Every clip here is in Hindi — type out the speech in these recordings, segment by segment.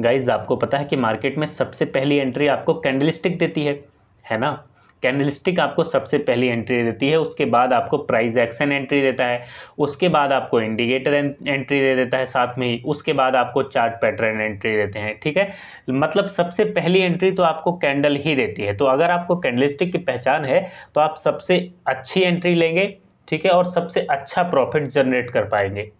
गाइज आपको पता है कि मार्केट में सबसे पहली एंट्री आपको कैंडल स्टिक देती है है ना कैंडल स्टिक आपको सबसे पहली एंट्री देती है उसके बाद आपको प्राइस एक्शन एंट्री देता है उसके बाद आपको इंडिकेटर एंट्री दे देता है साथ में ही उसके बाद आपको चार्ट पैटर्न एंट्री देते हैं ठीक है मतलब सबसे पहली एंट्री तो आपको कैंडल ही देती है तो अगर आपको कैंडल स्टिक की पहचान है तो आप सबसे अच्छी एंट्री लेंगे ठीक है और सबसे अच्छा प्रॉफिट जनरेट कर पाएंगे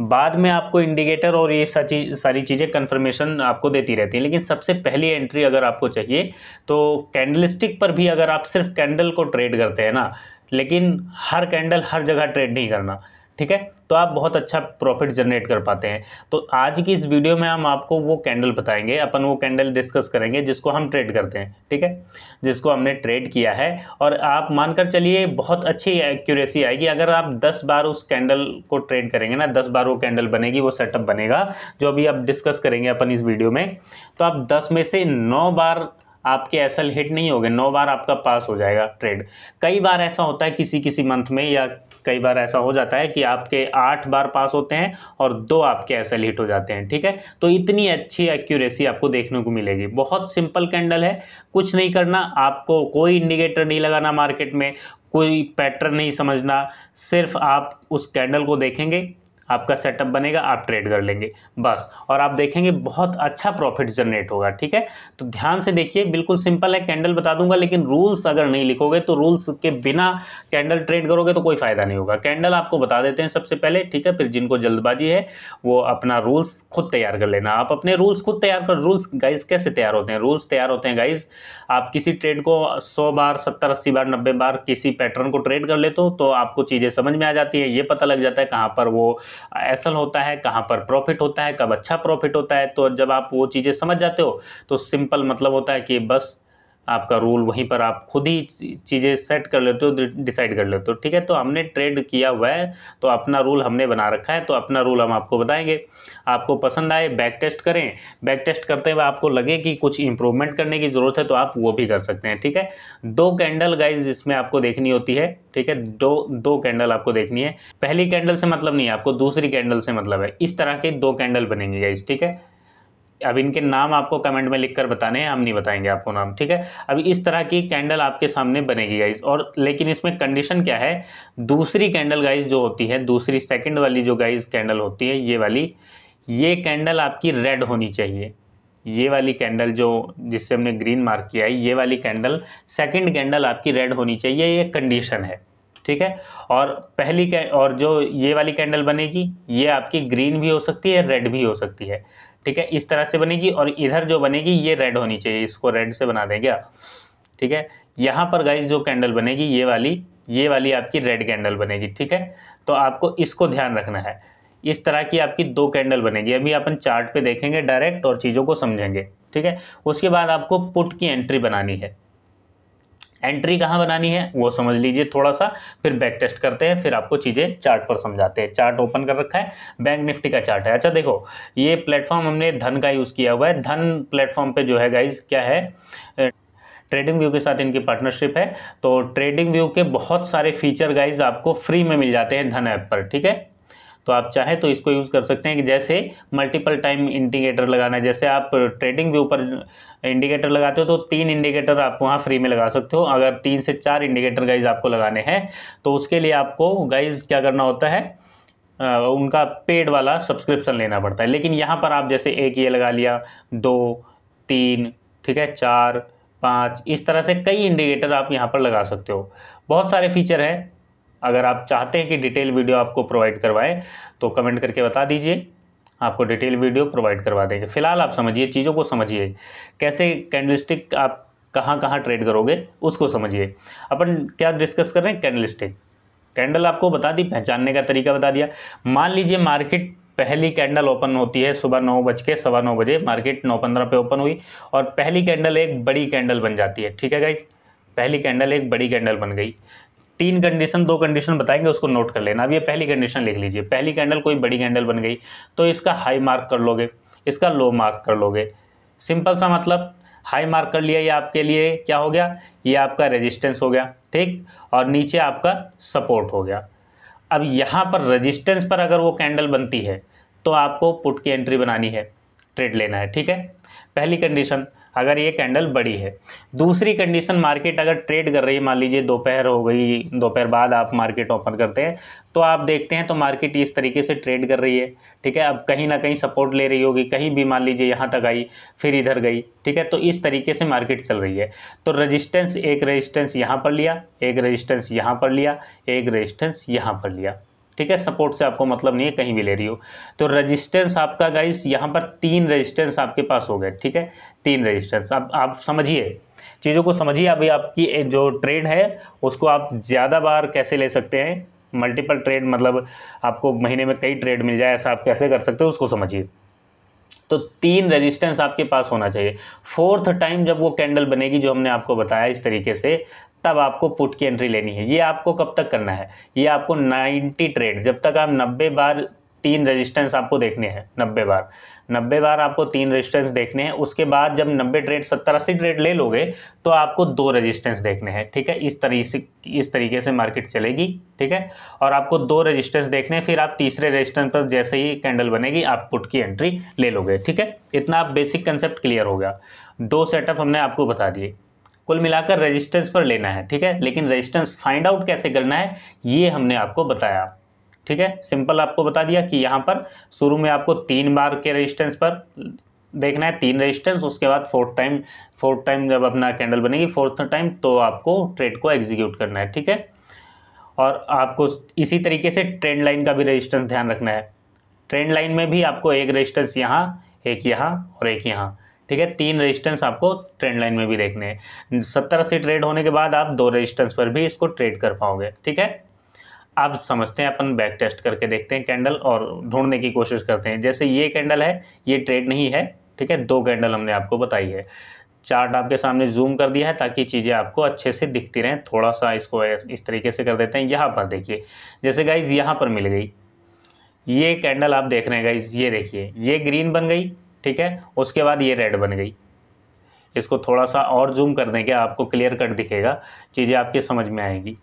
बाद में आपको इंडिकेटर और ये सारी सारी चीज़ें कन्फर्मेशन आपको देती रहती हैं लेकिन सबसे पहली एंट्री अगर आपको चाहिए तो कैंडलस्टिक पर भी अगर आप सिर्फ कैंडल को ट्रेड करते हैं ना लेकिन हर कैंडल हर जगह ट्रेड नहीं करना ठीक है तो आप बहुत अच्छा प्रॉफिट जनरेट कर पाते हैं तो आज की इस वीडियो में हम आपको वो कैंडल बताएंगे अपन वो कैंडल डिस्कस करेंगे जिसको हम ट्रेड करते हैं ठीक है जिसको हमने ट्रेड किया है और आप मानकर चलिए बहुत अच्छी एक्यूरेसी आएगी अगर आप 10 बार उस कैंडल को ट्रेड करेंगे ना 10 बार वो कैंडल बनेगी वो सेटअप बनेगा जो अभी आप डिस्कस करेंगे अपन इस वीडियो में तो आप दस में से नौ बार आपके एसल हिट नहीं होगे नौ बार आपका पास हो जाएगा ट्रेड कई बार ऐसा होता है किसी किसी मंथ में या कई बार ऐसा हो जाता है कि आपके आठ बार पास होते हैं और दो आपके ऐसे लिट हो जाते हैं ठीक है तो इतनी अच्छी एक्यूरेसी आपको देखने को मिलेगी बहुत सिंपल कैंडल है कुछ नहीं करना आपको कोई इंडिकेटर नहीं लगाना मार्केट में कोई पैटर्न नहीं समझना सिर्फ आप उस कैंडल को देखेंगे आपका सेटअप बनेगा आप ट्रेड कर लेंगे बस और आप देखेंगे बहुत अच्छा प्रॉफिट जनरेट होगा ठीक है तो ध्यान से देखिए बिल्कुल सिंपल है कैंडल बता दूंगा लेकिन रूल्स अगर नहीं लिखोगे तो रूल्स के बिना कैंडल ट्रेड करोगे तो कोई फ़ायदा नहीं होगा कैंडल आपको बता देते हैं सबसे पहले ठीक है फिर जिनको जल्दबाजी है वो अपना रूल्स खुद तैयार कर लेना आप अपने रूल्स खुद तैयार कर रूल्स गाइज कैसे तैयार होते हैं रूल्स तैयार होते हैं गाइज आप किसी ट्रेड को सौ बार सत्तर अस्सी बार नब्बे बार किसी पैटर्न को ट्रेड कर लेते हो तो आपको चीज़ें समझ में आ जाती है ये पता लग जाता है कहाँ पर वो एसल होता है कहाँ पर प्रॉफिट होता है कब अच्छा प्रॉफिट होता है तो जब आप वो चीज़ें समझ जाते हो तो सिंपल मतलब होता है कि बस आपका रूल वहीं पर आप खुद ही चीज़ें सेट कर लेते हो डिसाइड कर लेते हो ठीक है तो हमने ट्रेड किया हुआ है तो अपना रूल हमने बना रखा है तो अपना रूल हम आपको बताएंगे आपको पसंद आए बैक टेस्ट करें बैक टेस्ट करते हुए आपको लगे कि कुछ इंप्रूवमेंट करने की ज़रूरत है तो आप वो भी कर सकते हैं ठीक है दो कैंडल गाइज इसमें आपको देखनी होती है ठीक है दो दो कैंडल आपको देखनी है पहली कैंडल से मतलब नहीं है आपको दूसरी कैंडल से मतलब है इस तरह के दो कैंडल बनेंगे गाइज ठीक है अब इनके नाम आपको कमेंट में लिख कर बताने हैं हम नहीं बताएंगे आपको नाम ठीक है अब इस तरह की कैंडल आपके सामने बनेगी गाइज और लेकिन इसमें कंडीशन क्या है दूसरी कैंडल गाइज जो होती है दूसरी सेकंड वाली जो गाइज कैंडल होती है ये वाली ये कैंडल आपकी रेड होनी चाहिए ये वाली कैंडल जो जिससे हमने ग्रीन मार्क किया है ये वाली कैंडल सेकेंड कैंडल आपकी रेड होनी चाहिए ये कंडीशन है ठीक है और पहली और जो ये वाली कैंडल बनेगी ये आपकी ग्रीन भी हो सकती है रेड भी हो सकती है ठीक है इस तरह से बनेगी और इधर जो बनेगी ये रेड होनी चाहिए इसको रेड से बना देंगे आप ठीक है यहाँ पर गाइज जो कैंडल बनेगी ये वाली ये वाली आपकी रेड कैंडल बनेगी ठीक है तो आपको इसको ध्यान रखना है इस तरह की आपकी दो कैंडल बनेगी अभी अपन चार्ट पे देखेंगे डायरेक्ट और चीज़ों को समझेंगे ठीक है उसके बाद आपको पुट की एंट्री बनानी है एंट्री कहाँ बनानी है वो समझ लीजिए थोड़ा सा फिर बैक टेस्ट करते हैं फिर आपको चीज़ें चार्ट पर समझाते हैं चार्ट ओपन कर रखा है बैंक निफ्टी का चार्ट है अच्छा देखो ये प्लेटफॉर्म हमने धन का यूज़ किया हुआ है धन प्लेटफॉर्म पर जो है गाइज क्या है ट्रेडिंग व्यू के साथ इनकी पार्टनरशिप है तो ट्रेडिंग व्यू के बहुत सारे फीचर गाइज आपको फ्री में मिल जाते हैं धन ऐप पर ठीक है तो आप चाहें तो इसको यूज़ कर सकते हैं कि जैसे मल्टीपल टाइम इंडिकेटर लगाना है जैसे आप ट्रेडिंग व्यू पर इंडिकेटर लगाते हो तो तीन इंडिकेटर आप वहाँ फ्री में लगा सकते हो अगर तीन से चार इंडिकेटर गाइज आपको लगाने हैं तो उसके लिए आपको गाइज क्या करना होता है उनका पेड वाला सब्सक्रिप्शन लेना पड़ता है लेकिन यहाँ पर आप जैसे एक ये लगा लिया दो तीन ठीक है चार पाँच इस तरह से कई इंडिकेटर आप यहाँ पर लगा सकते हो बहुत सारे फीचर हैं अगर आप चाहते हैं कि डिटेल वीडियो आपको प्रोवाइड करवाएं तो कमेंट करके बता दीजिए आपको डिटेल वीडियो प्रोवाइड करवा देंगे फिलहाल आप समझिए चीज़ों को समझिए कैसे कैंडलस्टिक आप कहाँ कहाँ ट्रेड करोगे उसको समझिए अपन क्या डिस्कस कर रहे हैं कैंडलस्टिक कैंडल आपको बता दी पहचानने का तरीका बता दिया मान लीजिए मार्केट पहली कैंडल ओपन होती है सुबह नौ बज के सवा नौ बजे मार्केट नौ पंद्रह पे ओपन हुई और पहली कैंडल एक बड़ी कैंडल बन जाती है ठीक है गाइज पहली कैंडल एक बड़ी कैंडल बन गई तीन कंडीशन दो कंडीशन बताएंगे उसको नोट कर लेना अब ये पहली कंडीशन लिख लीजिए पहली कैंडल कोई बड़ी कैंडल बन गई तो इसका हाई मार्क कर लोगे इसका लो मार्क कर लोगे सिंपल सा मतलब हाई मार्क कर लिया ये आपके लिए क्या हो गया ये आपका रेजिस्टेंस हो गया ठीक और नीचे आपका सपोर्ट हो गया अब यहाँ पर रजिस्टेंस पर अगर वो कैंडल बनती है तो आपको पुट की एंट्री बनानी है ट्रेड लेना है ठीक है पहली कंडीशन अगर ये कैंडल बड़ी है दूसरी कंडीशन मार्केट अगर ट्रेड कर रही है मान लीजिए दोपहर हो गई दोपहर बाद आप मार्केट ओपन करते हैं तो आप देखते हैं तो मार्केट इस तरीके से ट्रेड कर रही है ठीक है अब कहीं ना कहीं सपोर्ट ले रही होगी कहीं भी मान लीजिए यहाँ तक आई फिर इधर गई ठीक है तो इस तरीके से मार्केट चल रही है तो रजिस्टेंस एक रजिस्टेंस यहाँ पर लिया एक रजिस्टेंस यहाँ पर लिया एक रजिस्टेंस यहाँ पर लिया ठीक है सपोर्ट से आपको मतलब नहीं है कहीं भी ले रही हो तो रजिस्टेंस आपका गाइस यहाँ पर तीन रजिस्टेंस आपके पास हो गए ठीक है तीन रजिस्टेंस अब आप, आप समझिए चीज़ों को समझिए अभी आपकी जो ट्रेड है उसको आप ज़्यादा बार कैसे ले सकते हैं मल्टीपल ट्रेड मतलब आपको महीने में कई ट्रेड मिल जाए ऐसा आप कैसे कर सकते हो उसको समझिए तो तीन रेजिस्टेंस आपके पास होना चाहिए फोर्थ टाइम जब वो कैंडल बनेगी जो हमने आपको बताया इस तरीके से तब आपको पुट की एंट्री लेनी है ये आपको कब तक करना है ये आपको 90 ट्रेड जब तक आप 90 बार तीन रेजिस्टेंस आपको देखने हैं 90 बार 90 बार आपको तीन रेजिस्टेंस देखने हैं उसके बाद जब 90 ट्रेड सत्तर अस्सी ट्रेड ले लोगे तो आपको दो रेजिस्टेंस देखने हैं ठीक है इस तरीके इस तरीके से मार्केट चलेगी ठीक है और आपको दो रेजिस्टेंस देखने हैं फिर आप तीसरे रेजिस्टेंस पर जैसे ही कैंडल बनेगी आप पुट की एंट्री ले लोगे ठीक है इतना आप बेसिक कंसेप्ट क्लियर हो गया दो सेटअप हमने आपको बता दिए कुल मिलाकर रेजिस्टेंस पर लेना है ठीक है लेकिन रेजिस्टेंस फाइंड आउट कैसे करना है ये हमने आपको बताया ठीक है सिंपल आपको बता दिया कि यहाँ पर शुरू में आपको तीन बार के रजिस्टेंस पर देखना है तीन रजिस्टेंस उसके बाद फोर्थ टाइम फोर्थ टाइम जब अपना कैंडल बनेगी फोर्थ टाइम तो आपको ट्रेड को एग्जीक्यूट करना है ठीक है और आपको इसी तरीके से ट्रेंड लाइन का भी रेजिस्टेंस ध्यान रखना है ट्रेंड लाइन में भी आपको एक रेजिस्टेंस यहाँ एक यहाँ और एक यहाँ ठीक है तीन रेजिस्टेंस आपको ट्रेंड लाइन में भी देखने हैं सत्तर अस्सी ट्रेड होने के बाद आप दो रेजिस्टेंस पर भी इसको ट्रेड कर पाओगे ठीक है अब समझते हैं अपन बैक टेस्ट करके देखते हैं कैंडल और ढूंढने की कोशिश करते हैं जैसे ये कैंडल है ये ट्रेड नहीं है ठीक है दो कैंडल हमने आपको बताई है चार्ट आपके सामने जूम कर दिया है ताकि चीज़ें आपको अच्छे से दिखती रहें थोड़ा सा इसको इस तरीके से कर देते हैं यहाँ पर देखिए जैसे गाइज यहाँ पर मिल गई ये कैंडल आप देख रहे हैं गाइज ये देखिए ये ग्रीन बन गई ठीक है उसके बाद ये रेड बन गई इसको थोड़ा सा और जूम कर देंगे आपको क्लियर कट दिखेगा चीज़ें आपके समझ में आएंगी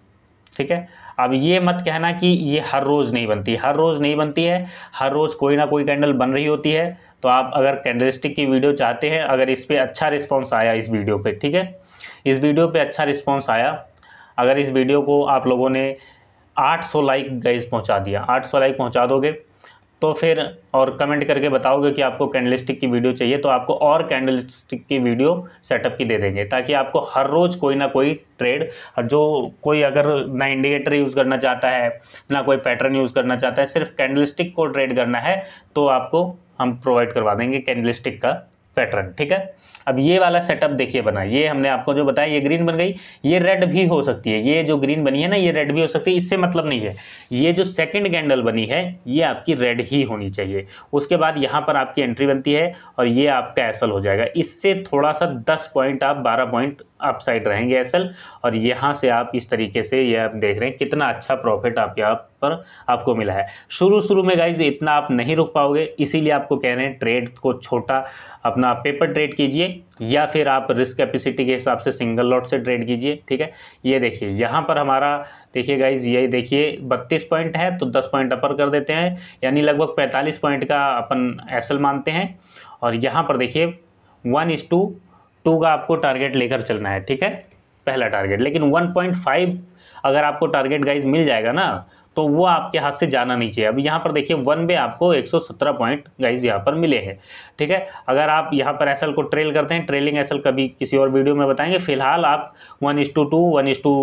ठीक है अब ये मत कहना कि ये हर रोज़ नहीं बनती हर रोज़ नहीं बनती है हर रोज़ कोई ना कोई कैंडल बन रही होती है तो आप अगर कैंडलस्टिक की वीडियो चाहते हैं अगर इस पर अच्छा रिस्पॉन्स आया इस वीडियो पे ठीक है इस वीडियो पे अच्छा रिस्पॉन्स आया अगर इस वीडियो को आप लोगों ने 800 लाइक गाइज पहुंचा दिया 800 लाइक पहुंचा दोगे तो फिर और कमेंट करके बताओगे कि आपको कैंडल स्टिक की वीडियो चाहिए तो आपको और कैंडल स्टिक की वीडियो सेटअप की दे देंगे ताकि आपको हर रोज़ कोई ना कोई ट्रेड जो कोई अगर ना इंडिकेटर यूज़ करना चाहता है ना कोई पैटर्न यूज़ करना चाहता है सिर्फ कैंडल स्टिक को ट्रेड करना है तो आपको हम प्रोवाइड करवा देंगे कैंडल स्टिक का पैटर्न ठीक है अब ये वाला सेटअप देखिए बना ये हमने आपको जो बताया ये ग्रीन बन गई ये रेड भी हो सकती है ये जो ग्रीन बनी है ना ये रेड भी हो सकती है इससे मतलब नहीं है ये जो सेकंड कैंडल बनी है ये आपकी रेड ही होनी चाहिए उसके बाद यहाँ पर आपकी एंट्री बनती है और ये आपका एसल हो जाएगा इससे थोड़ा सा दस पॉइंट आप बारह पॉइंट अपसाइड रहेंगे एसएल और यहाँ से आप इस तरीके से ये आप देख रहे हैं कितना अच्छा प्रॉफिट आप यहाँ पर आपको मिला है शुरू शुरू में गाइज इतना आप नहीं रुक पाओगे इसीलिए आपको कह रहे हैं ट्रेड को छोटा अपना पेपर ट्रेड कीजिए या फिर आप रिस्क कैपेसिटी के हिसाब से सिंगल लॉट से ट्रेड कीजिए ठीक है ये देखिए यहाँ पर हमारा देखिए गाइज ये देखिए बत्तीस पॉइंट है तो दस पॉइंट अपर कर देते हैं यानी लगभग पैंतालीस पॉइंट का अपन एसल मानते हैं और यहाँ पर देखिए वन इज टू टू का आपको टारगेट लेकर चलना है ठीक है पहला टारगेट लेकिन 1.5 अगर आपको टारगेट गाइज मिल जाएगा ना तो वो आपके हाथ से जाना नहीं चाहिए अब यहाँ पर देखिए वन में आपको 117 पॉइंट गाइज यहाँ पर मिले हैं ठीक है अगर आप यहाँ पर एसएल को ट्रेल करते हैं ट्रेलिंग एसएल कभी किसी और वीडियो में बताएंगे फिलहाल आप one is to two one is to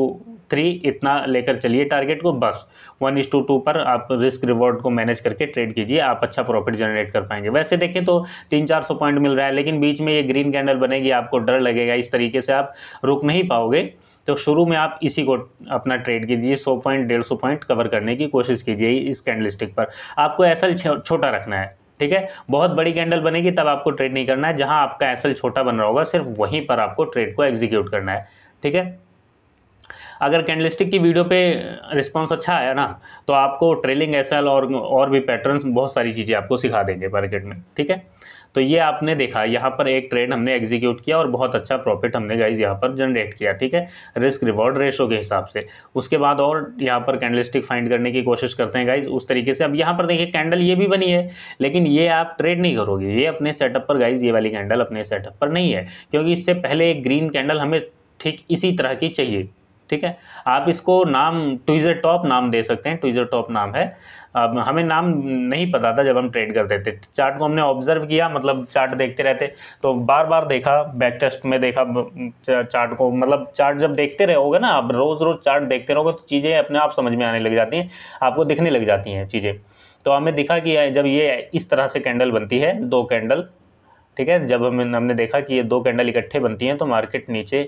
three इतना लेकर चलिए टारगेट को बस वन इज टू टू पर आप रिस्क रिवॉर्ड को मैनेज करके ट्रेड कीजिए आप अच्छा प्रॉफिट जनरेट कर पाएंगे वैसे देखें तो तीन चार सौ पॉइंट मिल रहा है लेकिन बीच में ये ग्रीन कैंडल बनेगी आपको डर लगेगा इस तरीके से आप रुक नहीं पाओगे तो शुरू में आप इसी को अपना ट्रेड कीजिए सौ पॉइंट डेढ़ सौ पॉइंट कवर करने की कोशिश कीजिए इस कैंडल स्टिक पर आपको ऐसा छोटा रखना है ठीक है बहुत बड़ी कैंडल बनेगी तब आपको ट्रेड नहीं करना है जहां आपका एसएल छोटा बन रहा होगा सिर्फ वहीं पर आपको ट्रेड को एग्जीक्यूट करना है ठीक है अगर कैंडलिस्टिक की वीडियो पे रिस्पांस अच्छा आया ना तो आपको ट्रेलिंग एस और और भी पैटर्न्स बहुत सारी चीज़ें आपको सिखा देंगे मार्केट में ठीक है तो ये आपने देखा यहाँ पर एक ट्रेड हमने एग्जीक्यूट किया और बहुत अच्छा प्रॉफिट हमने गाइज यहाँ पर जनरेट किया ठीक है रिस्क रिवॉर्ड रेशो के हिसाब से उसके बाद और यहाँ पर कैंडलिस्टिक फाइंड करने की कोशिश करते हैं गाइज उस तरीके से अब यहाँ पर देखिए कैंडल ये भी बनी है लेकिन ये आप ट्रेड नहीं करोगे ये अपने सेटअप पर गाइज ये वाली कैंडल अपने सेटअप पर नहीं है क्योंकि इससे पहले एक ग्रीन कैंडल हमें ठीक इसी तरह की चाहिए ठीक है आप इसको नाम ट्विज़र टॉप नाम दे सकते हैं ट्विज़र टॉप नाम है अब हमें नाम नहीं पता था जब हम ट्रेड करते थे चार्ट को हमने ऑब्जर्व किया मतलब चार्ट देखते रहते तो बार बार देखा बैक टेस्ट में देखा चार्ट को मतलब चार्ट जब देखते रहोगे ना आप रोज़ रोज़ चार्ट देखते रहोगे तो चीज़ें अपने आप समझ में आने लग जाती हैं आपको दिखने लग जाती हैं चीज़ें तो हमें दिखा कि जब ये इस तरह से कैंडल बनती है दो कैंडल ठीक है जब हम हमने देखा कि ये दो कैंडल इकट्ठे बनती हैं तो मार्केट नीचे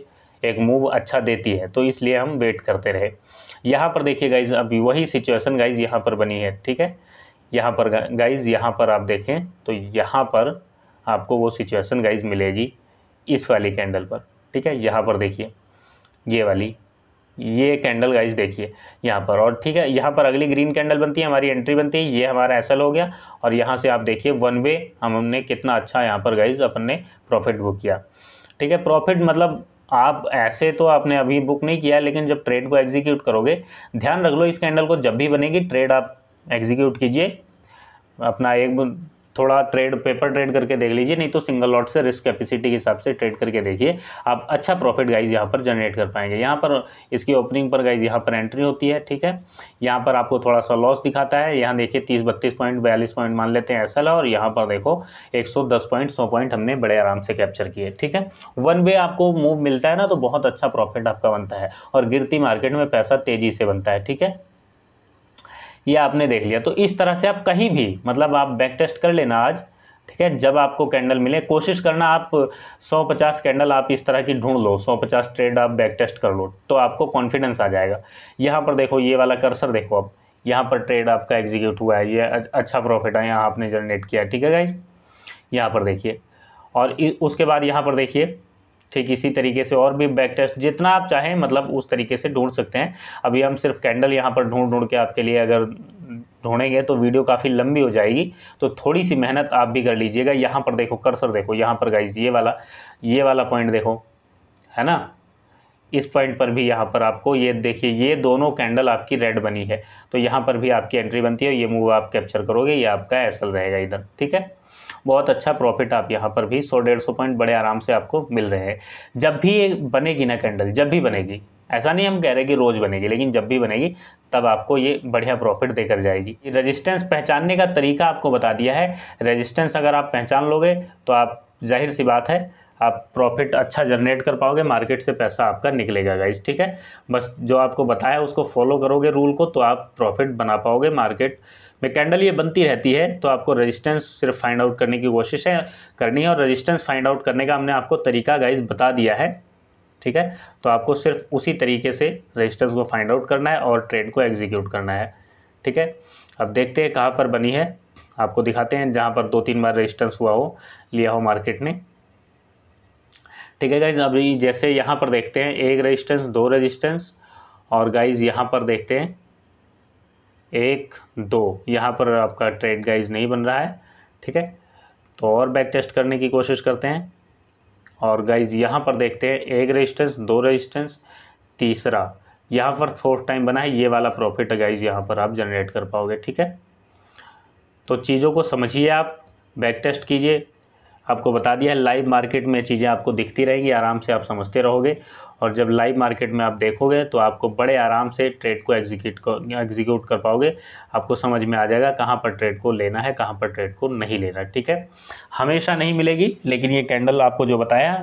एक मूव अच्छा देती है तो इसलिए हम वेट करते रहे यहाँ पर देखिए गाइज अभी वही सिचुएशन गाइज यहाँ पर बनी है ठीक है यहाँ पर गाइज यहाँ पर आप देखें तो यहाँ पर आपको वो सिचुएशन गाइज मिलेगी इस वाली कैंडल पर ठीक है यहाँ पर देखिए ये वाली ये कैंडल गाइज देखिए यहाँ पर और ठीक है यहाँ पर अगली ग्रीन कैंडल बनती है हमारी एंट्री बनती है ये हमारा एसल हो गया और यहाँ से आप देखिए वन वे हमने कितना अच्छा यहाँ पर गाइज अपन ने प्रॉफिट बुक किया ठीक है प्रॉफिट मतलब आप ऐसे तो आपने अभी बुक नहीं किया लेकिन जब ट्रेड को एग्जीक्यूट करोगे ध्यान रख लो इस कैंडल को जब भी बनेगी ट्रेड आप एग्जीक्यूट कीजिए अपना एक थोड़ा ट्रेड पेपर ट्रेड करके देख लीजिए नहीं तो सिंगल लॉट से रिस्क कैपेसिटी के हिसाब से ट्रेड करके देखिए आप अच्छा प्रॉफिट गाइज यहाँ पर जनरेट कर पाएंगे यहाँ पर इसकी ओपनिंग पर गाइज यहाँ पर एंट्री होती है ठीक है यहाँ पर आपको थोड़ा सा लॉस दिखाता है यहाँ देखिए तीस बत्तीस पॉइंट बयालीस पॉइंट मान लेते हैं ऐसा ला और यहाँ पर देखो एक सौ दस पॉइंट सौ पॉइंट हमने बड़े आराम से कैप्चर किए ठीक है वन वे आपको मूव मिलता है ना तो बहुत अच्छा प्रॉफिट आपका बनता है और गिरती मार्केट में पैसा तेज़ी से बनता है ठीक है ये आपने देख लिया तो इस तरह से आप कहीं भी मतलब आप बैक टेस्ट कर लेना आज ठीक है जब आपको कैंडल मिले कोशिश करना आप 150 कैंडल आप इस तरह की ढूंढ लो 150 ट्रेड आप बैक टेस्ट कर लो तो आपको कॉन्फिडेंस आ जाएगा यहाँ पर देखो ये वाला कर्सर देखो आप यहाँ पर ट्रेड आपका एग्जीक्यूट हुआ है ये अच्छा प्रॉफिट है यहाँ आपने जनरेट किया ठीक है गाइज यहाँ पर देखिए और उसके बाद यहाँ पर देखिए ठीक इसी तरीके से और भी बैक टेस्ट जितना आप चाहें मतलब उस तरीके से ढूंढ सकते हैं अभी हम सिर्फ कैंडल यहाँ पर ढूंढ ढूंढ के आपके लिए अगर ढूंढेंगे तो वीडियो काफ़ी लंबी हो जाएगी तो थोड़ी सी मेहनत आप भी कर लीजिएगा यहाँ पर देखो कर्सर देखो यहाँ पर गाइज ये वाला ये वाला पॉइंट देखो है ना इस पॉइंट पर भी यहाँ पर आपको ये देखिए ये दोनों कैंडल आपकी रेड बनी है तो यहाँ पर भी आपकी एंट्री बनती है ये मूव आप कैप्चर करोगे ये आपका एसल रहेगा इधर ठीक है बहुत अच्छा प्रॉफिट आप यहाँ पर भी सौ डेढ़ सौ पॉइंट बड़े आराम से आपको मिल रहे हैं जब भी ये बनेगी ना कैंडल जब भी बनेगी ऐसा नहीं हम कह रहे कि रोज़ बनेगी लेकिन जब भी बनेगी तब आपको ये बढ़िया प्रॉफिट देकर जाएगी रेजिस्टेंस पहचानने का तरीका आपको बता दिया है रजिस्टेंस अगर आप पहचान लोगे तो आप जाहिर सी बात है आप प्रॉफिट अच्छा जनरेट कर पाओगे मार्केट से पैसा आपका निकलेगा गाइज ठीक है बस जो आपको बताया उसको फॉलो करोगे रूल को तो आप प्रॉफिट बना पाओगे मार्केट में कैंडल ये बनती रहती है तो आपको रेजिस्टेंस सिर्फ फाइंड आउट करने की कोशिश है करनी है और रेजिस्टेंस फाइंड आउट करने का हमने आपको तरीका गाइज बता दिया है ठीक है तो आपको सिर्फ उसी तरीके से रजिस्टेंस को फाइंड आउट करना है और ट्रेड को एग्जीक्यूट करना है ठीक है अब देखते हैं कहाँ पर बनी है आपको दिखाते हैं जहाँ पर दो तीन बार रजिस्टेंस हुआ हो लिया हो मार्केट ने ठीक है गाइज़ अभी जैसे यहाँ पर देखते हैं एक रेजिस्टेंस दो रेजिस्टेंस और गाइज़ यहाँ पर देखते हैं एक दो यहाँ पर आपका ट्रेड गाइज नहीं बन रहा है ठीक है तो और बैक टेस्ट करने की कोशिश करते हैं और गाइज यहाँ पर देखते हैं एक रेजिस्टेंस दो रेजिस्टेंस तीसरा यहाँ पर फोर्थ टाइम बना है ये वाला प्रॉफिट गाइज यहाँ पर आप जनरेट कर पाओगे ठीक है तो चीज़ों को समझिए आप बैक टेस्ट कीजिए आपको बता दिया है लाइव मार्केट में चीज़ें आपको दिखती रहेंगी आराम से आप समझते रहोगे और जब लाइव मार्केट में आप देखोगे तो आपको बड़े आराम से ट्रेड को एग्जीक्यूट एग्जीक्यूट कर पाओगे आपको समझ में आ जाएगा कहाँ पर ट्रेड को लेना है कहाँ पर ट्रेड को नहीं लेना है ठीक है हमेशा नहीं मिलेगी लेकिन ये कैंडल आपको जो बताया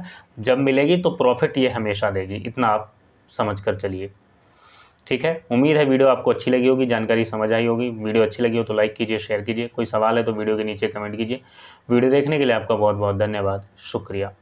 जब मिलेगी तो प्रॉफिट ये हमेशा देगी इतना आप समझ कर चलिए ठीक है उम्मीद है वीडियो आपको अच्छी लगी होगी जानकारी समझ आई होगी वीडियो अच्छी लगी हो तो लाइक कीजिए शेयर कीजिए कोई सवाल है तो वीडियो के नीचे कमेंट कीजिए वीडियो देखने के लिए आपका बहुत बहुत धन्यवाद शुक्रिया